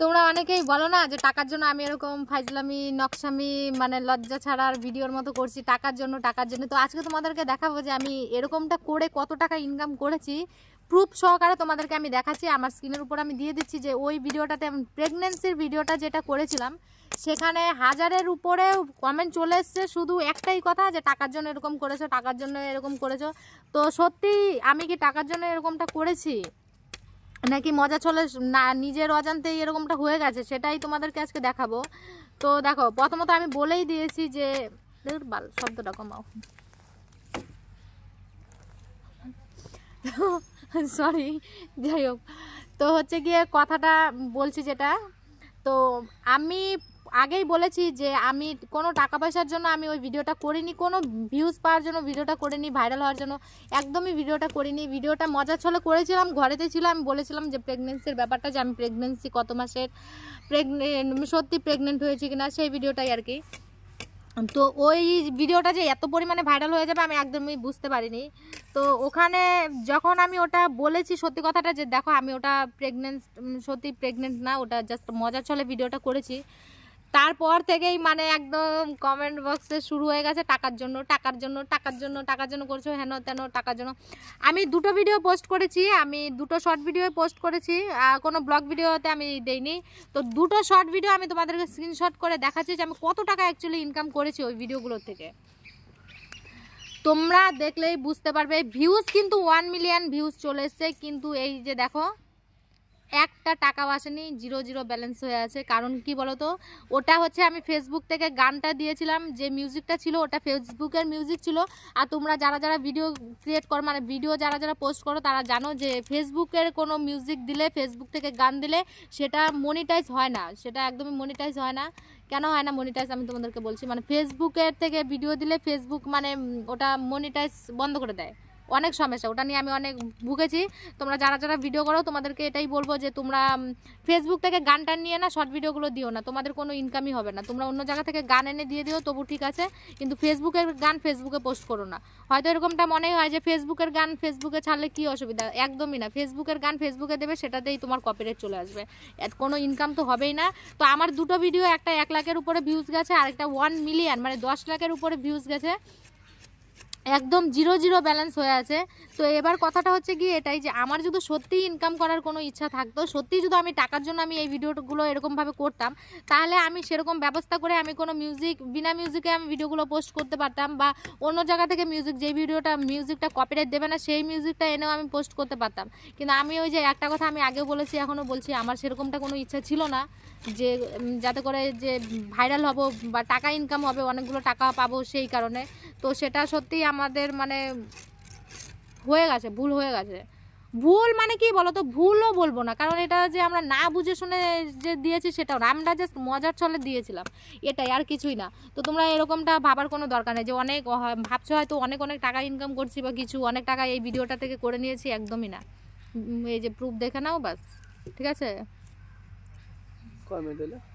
তোমরা অনেকেই বলো না যে টাকার জন্য আমি এরকম ফাইজলামি নকশামি মানে লজ্জা ছাড়ার ভিডিওর মতো করছি টাকার জন্য টাকার জন্য তো আজকে তোমাদেরকে দেখাবো যে আমি এরকমটা করে কত টাকা ইনকাম করেছি প্রুফ সহকারে তোমাদেরকে আমি দেখাচ্ছি আমার স্ক্রিনের উপর আমি দিয়ে দিচ্ছি যে ওই ভিডিওটাতে আমি প্রেগনেন্সির ভিডিওটা যেটা করেছিলাম সেখানে হাজারের উপরে কমেন্ট চলে এসছে শুধু একটাই কথা যে টাকার জন্য এরকম করেছো টাকার জন্য এরকম করেছো তো সত্যি আমি কি টাকার জন্য এরকমটা করেছি নাকি মজা চলে না নিজের অজান্তেই এরকমটা হয়ে গেছে সেটাই তোমাদেরকে আজকে দেখাবো তো দেখো প্রথমত আমি বলেই দিয়েছি যে বাল শব্দটা কমাও সরি যাই হোক তো হচ্ছে গিয়ে কথাটা বলছি যেটা তো আমি আগেই বলেছি যে আমি কোনো টাকা পয়সার জন্য আমি ওই ভিডিওটা করিনি কোনো ভিউজ পাওয়ার জন্য ভিডিওটা করিনি ভাইরাল হওয়ার জন্য একদমই ভিডিওটা করিনি ভিডিওটা মজা ছলে করেছিলাম ঘরেতে ছিল আমি বলেছিলাম যে প্রেগনেন্সির ব্যাপারটা যে আমি প্রেগনেন্সি কত মাসের প্রেগনেন্ট সত্যি প্রেগনেন্ট হয়েছি কিনা সেই ভিডিওটাই আর কি তো ওই ভিডিওটা যে এত পরিমাণে ভাইরাল হয়ে যাবে আমি একদমই বুঝতে পারিনি তো ওখানে যখন আমি ওটা বলেছি সত্যি কথাটা যে দেখো আমি ওটা প্রেগনেন্ট সত্যি প্রেগনেন্ট না ওটা জাস্ট মজা চলে ভিডিওটা করেছি তারপর থেকেই মানে একদম কমেন্ট বক্সে শুরু হয়ে গেছে টাকার জন্য টাকার জন্য টাকার জন্য টাকার জন্য করছো হেন তেন টাকার জন্য আমি দুটো ভিডিও পোস্ট করেছি আমি দুটো শর্ট ভিডিও পোস্ট করেছি কোনো ব্লগ ভিডিওতে আমি দেইনি তো দুটো শর্ট ভিডিও আমি তোমাদেরকে স্ক্রিনশট করে দেখাচ্ছি যে আমি কত টাকা অ্যাকচুয়ালি ইনকাম করেছি ওই ভিডিওগুলো থেকে তোমরা দেখলেই বুঝতে পারবে ভিউজ কিন্তু ওয়ান মিলিয়ন ভিউজ চলে এসছে কিন্তু এই যে দেখো একটা টাকাও আসেনি জিরো জিরো ব্যালেন্স হয়ে আছে কারণ কি বলতো ওটা হচ্ছে আমি ফেসবুক থেকে গানটা দিয়েছিলাম যে মিউজিকটা ছিল ওটা ফেসবুকের মিউজিক ছিল আর তোমরা যারা যারা ভিডিও ক্রিয়েট করো মানে ভিডিও যারা যারা পোস্ট করো তারা জানো যে ফেসবুকের কোনো মিউজিক দিলে ফেসবুক থেকে গান দিলে সেটা মনিটাইজ হয় না সেটা একদমই মনিটাইজ হয় না কেন হয় না মনিটাইজ আমি তোমাদেরকে বলছি মানে ফেসবুকের থেকে ভিডিও দিলে ফেসবুক মানে ওটা মনিটাইজ বন্ধ করে দেয় অনেক সমস্যা ওটা নিয়ে আমি অনেক ভুগেছি তোমরা যারা যারা ভিডিও করো তোমাদেরকে এটাই বলবো যে তোমরা ফেসবুক থেকে গান টান নিয়ে না শর্ট ভিডিওগুলো দিও না তোমাদের কোনো ইনকামই হবে না তোমরা অন্য জায়গা থেকে গান এনে দিয়ে দিও তবু ঠিক আছে কিন্তু ফেসবুকের গান ফেসবুকে পোস্ট করো না হয়তো এরকমটা মনে হয় যে ফেসবুকের গান ফেসবুকে ছাড়লে কি অসুবিধা একদমই না ফেসবুকের গান ফেসবুকে দেবে সেটাতেই তোমার কপিরেট চলে আসবে কোনো ইনকাম তো হবেই না তো আমার দুটো ভিডিও একটা এক লাখের উপরে ভিউজ গেছে আর একটা ওয়ান মিলিয়ন মানে দশ লাখের উপরে ভিউজ গেছে একদম জিরো জিরো ব্যালেন্স হয়ে আছে তো এবার কথাটা হচ্ছে কি এটাই যে আমার যদি সত্যি ইনকাম করার কোনো ইচ্ছা থাকতো সত্যি যদি আমি টাকার জন্য আমি এই ভিডিওগুলো এরকমভাবে করতাম তাহলে আমি সেরকম ব্যবস্থা করে আমি কোনো মিউজিক বিনা মিউজিকে আমি ভিডিওগুলো পোস্ট করতে পারতাম বা অন্য জায়গা থেকে মিউজিক যে ভিডিওটা মিউজিকটা কপিরাইট দেবে না সেই মিউজিকটা এনেও আমি পোস্ট করতে পারতাম কিন্তু আমি ওই যে একটা কথা আমি আগে বলেছি এখনও বলছি আমার সেরকমটা কোনো ইচ্ছা ছিল না যে যাতে করে যে ভাইরাল হব বা টাকা ইনকাম হবে অনেকগুলো টাকা পাবো সেই কারণে তো সেটা সত্যিই আমাদের মানে হয়ে গেছে ভুল হয়ে গেছে ভুল মানে কি বলো তো ভুলও বলবো না কারণ এটা যে আমরা না বুঝে শুনে যে দিয়েছি সেটাও না আমরা জাস্ট মজার ছলে দিয়েছিলাম এটাই আর কিছুই না তো তোমরা এরকমটা ভাবার কোনো দরকার নেই যে অনেক ভাবছো হয়তো অনেক অনেক টাকা ইনকাম করছি বা কিছু অনেক টাকা এই ভিডিওটা থেকে করে নিয়েছি একদমই না এই যে প্রুফ দেখে নাও বাস ঠিক আছে কমে দিলে